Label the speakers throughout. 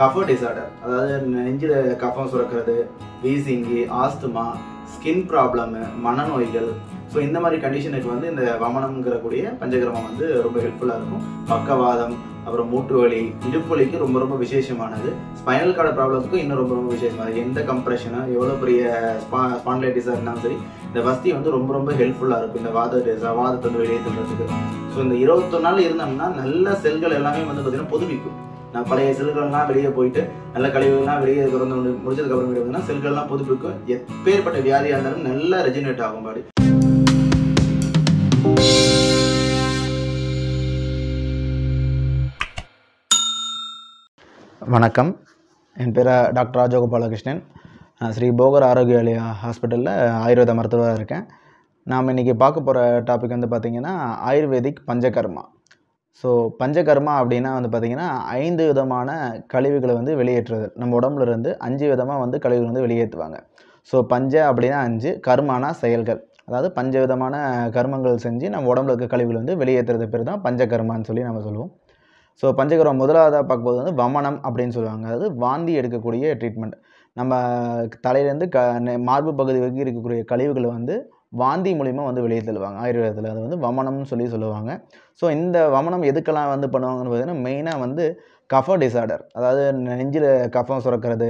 Speaker 1: கஃப disorder அதாவது நெஞ்சில் கஃபம் சுரக்கிறது வீசிங்கி ஆஸ்துமா ஸ்கின் ப்ராப்ளமு மனநோய்கள் ஸோ இந்த மாதிரி கண்டிஷனுக்கு வந்து இந்த வமனம்ங்கிறக்கூடிய பஞ்சகிரமம் வந்து ரொம்ப ஹெல்ப்ஃபுல்லாக இருக்கும் பக்கவாதம் அப்புறம் மூட்டு வலி இடுப்பு வலிக்கு ரொம்ப ரொம்ப விசேஷமானது ஸ்பைனல் கார்டு ப்ராப்ளத்துக்கும் இன்னும் ரொம்ப ரொம்ப விசேஷமாக எந்த கம்ப்ரெஷனும் எவ்வளோ பெரிய ஸ்பா ஸ்பான்லைட்டிஸாக இருந்தாலும் சரி இந்த வசதி வந்து ரொம்ப ரொம்ப ஹெல்ப்ஃபுல்லாக இருக்கும் இந்த வாத வாதத்தை வந்து வெளியே தள்ளுறதுக்கு ஸோ இந்த இருபத்தொரு நாள் இருந்தோம்னா நல்ல செல்கள் எல்லாமே வந்து பார்த்திங்கன்னா புதுப்பிக்கும் நான் பழைய செல்கள்லாம் வெளியே போயிட்டு நல்ல கழிவுகள்லாம் வெளியே திறந்து முடிச்சதுக்கு அப்புறம் பார்த்தீங்கன்னா செல்கள்லாம் புதுப்பிக்கும் எப்பேற்பட்ட வியாதியாக இருந்தாலும் நல்லா ரெஜினேட் ஆகும் பாடி வணக்கம் என் பேர் டாக்டர் ராஜகோபாலகிருஷ்ணன் ஸ்ரீ போகர் ஆரோக்கியாலயா ஹாஸ்பிட்டலில் ஆயுர்வேத மருத்துவராக இருக்கேன் நாம் இன்றைக்கி பார்க்க போகிற டாபிக் வந்து பார்த்திங்கன்னா ஆயுர்வேதிக் பஞ்சகர்மா ஸோ பஞ்சகர்மா அப்படின்னா வந்து பார்த்திங்கன்னா ஐந்து விதமான கழிவுகளை வந்து வெளியேற்றுறது நம்ம உடம்புல இருந்து அஞ்சு விதமாக வந்து கழிவுகள் வந்து வெளியேற்றுவாங்க ஸோ பஞ்ச அப்படின்னா அஞ்சு கர்மானா செயல்கள் அதாவது பஞ்ச விதமான கர்மங்கள் செஞ்சு நம்ம உடம்புல இருக்க கழிவுகள் வந்து வெளியேற்றுறது பேர் தான் பஞ்சகர்மான்னு சொல்லி நம்ம சொல்லுவோம் ஸோ பஞ்சகர்மம் முதலாவதாக பார்க்கும்போது வந்து வமனம் அப்படின்னு சொல்லுவாங்க அதாவது வாந்தி எடுக்கக்கூடிய ட்ரீட்மெண்ட் நம்ம தலையிலேருந்து க மார்பு பகுதி வரைக்கும் இருக்கக்கூடிய கழிவுகளை வந்து வாந்தி மூலிமா வந்து வெளியே தள்ளுவாங்க ஆயுர்வேதத்தில் அது வந்து வமனம்னு சொல்லி சொல்லுவாங்க ஸோ இந்த வமனம் எதுக்கெல்லாம் வந்து பண்ணுவாங்கன்னு பார்த்தீங்கன்னா மெயினாக வந்து கஃப டிசார்டர் அதாவது நெஞ்சில் கஃபம் சுரக்கிறது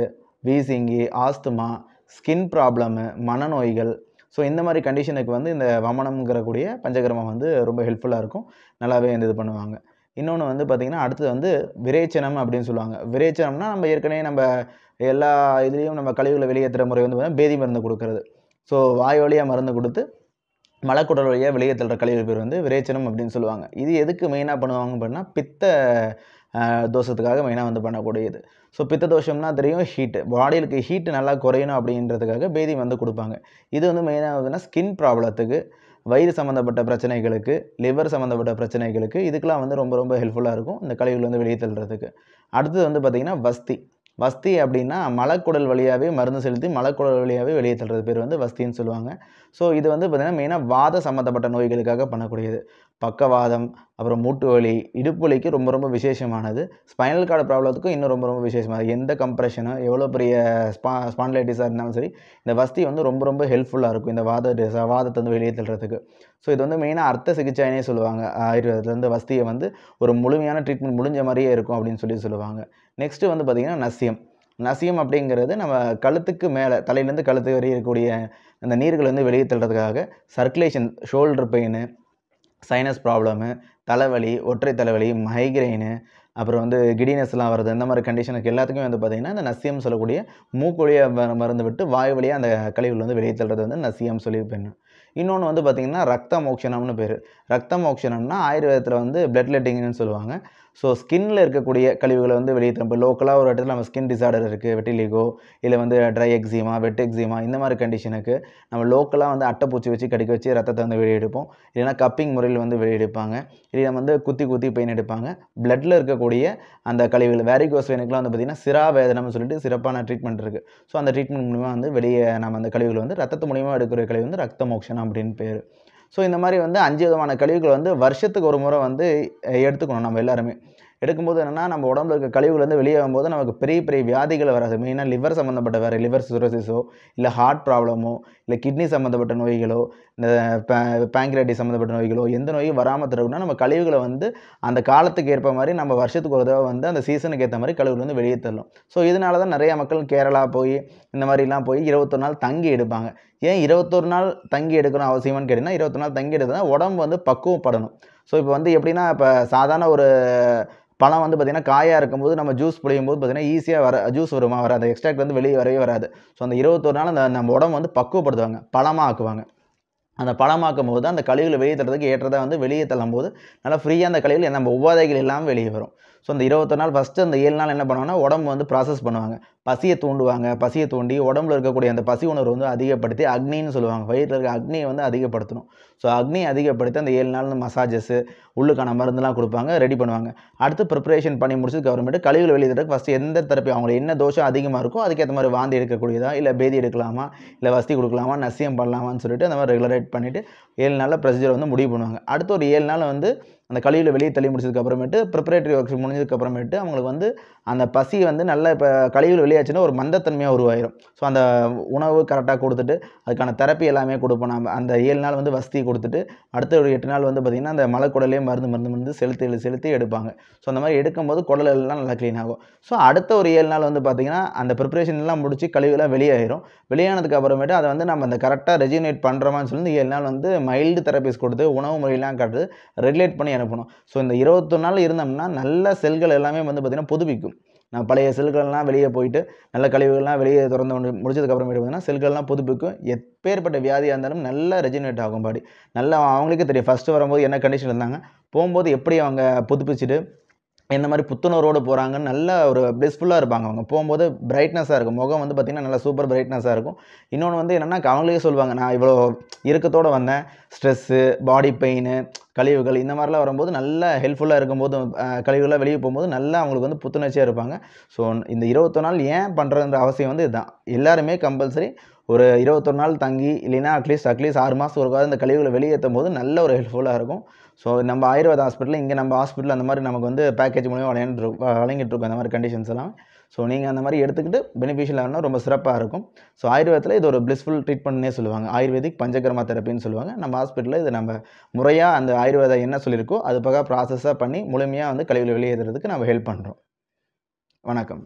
Speaker 1: வீசிங்கி ஆஸ்துமா ஸ்கின் ப்ராப்ளமு மனநோய்கள் ஸோ இந்த மாதிரி கண்டிஷனுக்கு வந்து இந்த வமனம்ங்கிறக்கூடிய பஞ்சகிரமம் வந்து ரொம்ப ஹெல்ப்ஃபுல்லாக இருக்கும் நல்லாவே இந்த இது பண்ணுவாங்க இன்னொன்று வந்து பார்த்திங்கன்னா அடுத்தது வந்து விரேச்சனம் அப்படின்னு சொல்லுவாங்க விரேச்சனம்னா நம்ம ஏற்கனவே நம்ம எல்லா இதுலேயும் நம்ம கழிவுகளை வெளியேற்றுற முறை வந்து பார்த்திங்கன்னா பேதி மருந்து கொடுக்கறது ஸோ வாய் வழியாக மருந்து கொடுத்து மலக்குடல் வழியாக வெளியே தள்ளுற கழிவு பேர் வந்து விரேச்சனம் அப்படின்னு சொல்லுவாங்க இது எதுக்கு மெயினாக பண்ணுவாங்க அப்படின்னா பித்த தோஷத்துக்காக மெயினாக வந்து பண்ணக்கூடியது ஸோ பித்த தோஷம்னா தெரியும் ஹீட்டு பாடியிலுக்கு ஹீட்டு நல்லா குறையணும் அப்படின்றதுக்காக பேதி வந்து கொடுப்பாங்க இது வந்து மெயினாக வந்துன்னா ஸ்கின் ப்ராப்ளத்துக்கு வயிறு சம்மந்தப்பட்ட பிரச்சனைகளுக்கு லிவர் சம்மந்தப்பட்ட பிரச்சனைகளுக்கு இதுக்கெலாம் வந்து ரொம்ப ரொம்ப ஹெல்ப்ஃபுல்லாக இருக்கும் இந்த கழிவுகள் வந்து வெளியே தள்ளுறதுக்கு அடுத்தது வந்து பார்த்திங்கன்னா வஸ்தி வஸ்தி அப்படின்னா மலக்குடல் வழியாகவே மருந்து செலுத்தி மலக்குடல் வழியாகவே வெளியே தள்ளுறது பேர் வந்து வஸ்தின்னு சொல்லுவாங்க ஸோ இது வந்து பார்த்திங்கன்னா மெயினாக வாத சம்மந்தப்பட்ட நோய்களுக்காக பண்ணக்கூடியது பக்கவாதம் அப்புறம் மூட்டு வலி இடுப்பு வலிக்கு ரொம்ப ரொம்ப விசேஷமானது ஸ்பைனல் கார்டு ப்ராப்ளத்துக்கும் இன்னும் ரொம்ப ரொம்ப விசேஷமாக எந்த கம்ப்ரெஷனும் எவ்வளோ பெரிய ஸ்பா ஸ்பான்லைட்டிஸாக இருந்தாலும் சரி இந்த வசதி வந்து ரொம்ப ரொம்ப ஹெல்ப்ஃபுல்லாக இருக்கும் இந்த வாத வாதத்தை வந்து வெளியே தள்ளுறதுக்கு ஸோ இது வந்து மெயினாக அர்த்த சிகிச்சைன்னே சொல்லுவாங்க ஆயுர்வேதத்தில் வந்து வசதியை வந்து ஒரு முழுமையான ட்ரீட்மெண்ட் முடிஞ்ச மாதிரியே இருக்கும் அப்படின்னு சொல்லி சொல்லுவாங்க நெக்ஸ்ட்டு வந்து பார்த்திங்கன்னா நசியம் நசியம் அப்படிங்கிறது நம்ம கழுத்துக்கு மேலே தலையிலேருந்து கழுத்து வரையும் இருக்கக்கூடிய அந்த நீர்கள் வந்து வெளியே தள்ளுறதுக்காக circulation shoulder pain sinus problem தலைவலி ஒற்றை தலைவலி மைக்ரைனு அப்புறம் வந்து கிடினஸ்லாம் வருது இந்த மாதிரி கண்டிஷனுக்கு எல்லாத்துக்கும் வந்து பார்த்திங்கன்னா இந்த நசியம் சொல்லக்கூடிய மூக்கொழியாக மருந்து விட்டு வாய் வழியாக அந்த கழிவுகள் வந்து வெளியே தள்ளுறது வந்து நசியம் சொல்லி பெண்ணு இன்னொன்று வந்து பார்த்திங்கன்னா ரத்த மோக்ஷனம்னு பேர் ரத்த மோக்ஷனம்னா ஆயுர்வேதத்தில் வந்து பிளட் லெட்டிங்னு சொல்லுவாங்க ஸோ ஸ்கின்னில் இருக்கக்கூடிய கழிவுகளை வந்து வெளியே இப்போ லோக்கலாக ஒரு இடத்துல நம்ம ஸ்கின் டிசார்டர் இருக்குது வெட்டிலிகோ இல்லை வந்து ட்ரை எக்ஸிமா வெட் எக்ஸிமா இந்த மாதிரி கண்டிஷனுக்கு நம்ம லோக்கலாக வந்து அட்டைப்பூச்சி வச்சு கடிக்க வச்சு ரத்தத்தை வந்து வெளியெடுப்போம் இல்லைனா கப்பிங் முறையில் வந்து வெளியெடுப்பாங்க நம்ம வந்து குத்தி குத்தி பெயின் எடுப்பாங்க பிளட்டில் இருக்கக்கூடிய அந்த கழிவுகள் வேரிகோஸ் வேணுக்கெலாம் வந்து பார்த்திங்கன்னா சிரா வேதனம்னு சொல்லிட்டு சிறப்பான ட்ரீட்மெண்ட் இருக்குது ஸோ அந்த ட்ரீட்மெண்ட் மூலிமா வந்து வெளியே நம்ம அந்த கழிவுகள் வந்து ரத்தத்து மூலியமாக எடுக்கிற கழிவு வந்து ரத்த மோக்ஷனம் அப்படின்னு பேர் ஸோ இந்த மாதிரி வந்து அஞ்சு விதமான கழிவுகள் வந்து வருஷத்துக்கு ஒரு முறை வந்து எடுத்துக்கணும் நம்ம எல்லாருமே எடுக்கும்போது என்னென்னா நம்ம உடம்புல இருக்க வந்து வெளியே போது நமக்கு பெரிய பெரிய வியாதிகள் வராது மெயினாக லிவர் சம்மந்தப்பட்ட வேறு லிவர் சுரோசிஸோ இல்லை ஹார்ட் ப்ராப்ளமோ இல்லை கிட்னி சம்மந்தப்பட்ட நோய்களோ இந்த பேங்க்ரேட்டி சம்மந்தப்பட்ட நோய்களோ எந்த நோயும் வராமல் தருக்குன்னா நம்ம கழிவுகளை வந்து அந்த காலத்துக்கு ஏற்ப மாதிரி நம்ம வருஷத்துக்கு ஒரு தடவை வந்து அந்த சீசனுக்கு ஏற்ற மாதிரி கழிவுகள் வந்து வெளியே தரலாம் ஸோ இதனால தான் நிறையா மக்கள் கேரளா போய் இந்த மாதிரிலாம் போய் இருபத்தொரு நாள் தங்கி எடுப்பாங்க ஏன் இருபத்தொரு நாள் தங்கி எடுக்கணும் அவசியம்னு கேட்டிங்கன்னா இருபத்தொரு நாள் தங்கி எடுத்தால் உடம்பு வந்து பக்குவப்படணும் ஸோ இப்போ வந்து எப்படின்னா இப்போ சாதாரண ஒரு பழம் வந்து பார்த்திங்கன்னா காயாக இருக்கும்போது நம்ம ஜூஸ் புளியும் போது பார்த்திங்கன்னா ஈஸியாக வர ஜூஸ் வருமா வராது எக்ஸ்ட்ராக்ட் வந்து வெளியே வரவே வராது ஸோ அந்த இருபத்தொரு நாள் அந்த நம்ம உடம்பு வந்து பக்குவப்படுத்துவாங்க பழமாக ஆக்குவாங்க அந்த பழமாக்கும் போது அந்த கழிவுகளை வெளியே தள்ளுறதுக்கு ஏற்றதாக வந்து வெளியே தள்ளும் போது நல்லா ஃப்ரீயாக அந்த கழிவுகள் நம்ம உபாதைகள் இல்லாமல் வெளியே வரும் ஸோ அந்த இருபத்தொரு நாள் ஃபஸ்ட்டு அந்த ஏழு நாள் என்ன பண்ணுவாங்கன்னா உடம்பு வந்து ப்ராசஸ் பண்ணுவாங்க பசியை தூண்டுவாங்க பசியை தூண்டி உடம்புல இருக்கக்கூடிய அந்த பசி உணர்வு வந்து அதிகப்படுத்தி அக்னின்னு சொல்லுவாங்க வயிற்றில் இருக்க அக்னியை வந்து அதிகப்படுத்தணும் ஸோ அக்னியை அதிகப்படுத்தி அந்த ஏழு நாள் மசாஜஸ் உள்ளுக்கான மருந்துலாம் கொடுப்பாங்க ரெடி பண்ணுவாங்க அடுத்து ப்ரிப்பரேஷன் பண்ணி முடிச்சதுக்கு அப்புறமேட்டு கழிவுகள் வெளியிடறதுக்கு ஃபஸ்ட்டு எந்த தெரப்பி அவங்களுக்கு என்ன தோஷம் அதிகமாக இருக்கோ அதுக்கேற்ற மாதிரி வாந்தி எடுக்கக்கூடியதா இல்லை பேதி எடுக்கலாமா இல்லை வசதி கொடுக்கலாமா நசியம் பண்ணலாமான்னு சொல்லிட்டு அந்த மாதிரி ரெகுலரேட் பண்ணிவிட்டு ஏழு நாளில் ப்ரொசீஜர் வந்து முடிவு பண்ணுவாங்க அடுத்து ஒரு ஏழு நாள் வந்து அந்த கழிவில் வெளியே தள்ளி முடிச்சதுக்கப்புறமேட்டு ப்ரிப்பரேட்டரி ஒர்க்ஸ் முடிஞ்சதுக்கப்புறமேட்டு அவங்களுக்கு வந்து அந்த பசி வந்து நல்ல இப்போ கழிவில் வெளியே ஆச்சுன்னா ஒரு மந்தத்தன்மையாக உருவாயிரும் ஸோ அந்த உணவு கரெக்டாக கொடுத்துட்டு அதுக்கான தெரப்பி எல்லாமே கொடுப்போம் நம்ம அந்த ஏழு நாள் வந்து வசதி கொடுத்துட்டு அடுத்த ஒரு எட்டு நாள் வந்து பார்த்திங்கன்னா அந்த மலைக்குடலே மருந்து மருந்து மருந்து செலுத்தி செலுத்தி எடுப்பாங்க ஸோ அந்த மாதிரி எடுக்கும்போது குடல் எல்லாம் நல்லா க்ளீன் ஆகும் ஸோ அடுத்த ஒரு ஏழு நாள் வந்து பார்த்திங்கன்னா அந்த ப்ரிப்பரேஷன்லாம் முடிச்சு கழிவுலாம் வெளியாயிரும் வெளியானதுக்கு அப்புறமேட்டு அதை வந்து நம்ம அந்த கரெக்டாக ரெஜினேட் பண்ணுறோமான்னு சொல்லி ஏழு நாள் வந்து மைல்டு தெரப்பிஸ் கொடுத்து உணவு முறையெல்லாம் காட்டு ரெகுலேட் பண்ணி அனுப்பணும் ஸோ இந்த இருபத்தொரு நாள் இருந்தோம்னா நல்ல செல்கள் எல்லாமே வந்து பார்த்திங்கன்னா புதுப்பிக்கும் நான் பழைய செல்கள்லாம் வெளியே போயிட்டு நல்ல கழிவுகள்லாம் வெளியே திறந்து முடிச்சதுக்கப்புறமேட்டு பார்த்தீங்கன்னா செல்கள்லாம் புதுப்பிக்கும் எப்பேற்பட்ட வியாதியாக இருந்தாலும் நல்லா ரெஜினேட் ஆகும் பாடி நல்லா அவங்களுக்கே தெரியும் ஃபஸ்ட்டு வரும்போது என்ன கண்டிஷன் இருந்தாங்க போகும்போது எப்படி அவங்க புதுப்பிச்சுட்டு எந்த மாதிரி புத்துணர்வோடு போகிறாங்க நல்லா ஒரு ப்ளெஸ்ஃபுல்லாக இருப்பாங்க அவங்க போகும்போது பிரைட்னஸாக இருக்கும் முகம் வந்து பார்த்திங்கன்னா நல்லா சூப்பர் பிரைட்னஸாக இருக்கும் இன்னொன்று வந்து என்னென்னா அவங்களே சொல்லுவாங்க நான் இவ்வளோ இறுக்கத்தோடு வந்தேன் ஸ்ட்ரெஸ்ஸு பாடி பெயின் கழிவுகள் இந்த மாதிரிலாம் வரும்போது நல்லா ஹெல்ப்ஃபுல்லாக இருக்கும்போது கழிவுகள்லாம் வெளியே போகும்போது நல்லா அவங்களுக்கு வந்து புத்துணர்ச்சியாக இருப்பாங்க ஸோ இந்த இருபத்தொரு நாள் ஏன் பண்ணுறதுன்ற அவசியம் வந்து இதுதான் எல்லாருமே கம்பல்சரி ஒரு இருபத்தொரு நாள் தங்கி இல்லைன்னா அட்லீஸ்ட் அட்லீஸ்ட் ஆறு மாதம் ஒருக்காவது இந்த கழிவுகளை வெளியேற்றும் போது நல்ல ஒரு ஹெல்ப்ஃபுல்லாக இருக்கும் ஸோ நம்ம ஆயுர்வேத ஹாஸ்பிட்டலில் இங்கே நம்ம ஹாஸ்பிட்டல் அந்த மாதிரி நமக்கு வந்து பேக்கேஜ் மூலியமாக வளையன்ட்டு வழங்கிட்டு இருக்கோம் அந்த மாதிரி கண்டிஷன்ஸ் எல்லாம் ஸோ நீங்கள் அந்த மாதிரி எடுத்துக்கிட்டு பெனிஃபிஷியல் ஆகணும் ரொம்ப சிறப்பாக இருக்கும் ஸோ ஆயுர்வேதத்தில் இது ஒரு ப்ளஸ்ஃபுல் ட்ரீட்மெண்ட்னே சொல்லுவாங்க ஆயுர்வேதிக் பஞ்சகர்மா தெரப்பின்னு சொல்லுவாங்க நம்ம ஹாஸ்பிட்டலில் இது நம்ம முறையாக அந்த ஆயுர்வேதம் என்ன சொல்லியிருக்கோ அது பக்கம் ப்ராசஸாக பண்ணி முழுமையாக வந்து கழிவுகளை வெளியேறதுக்கு நம்ம ஹெல்ப் பண்ணுறோம் வணக்கம்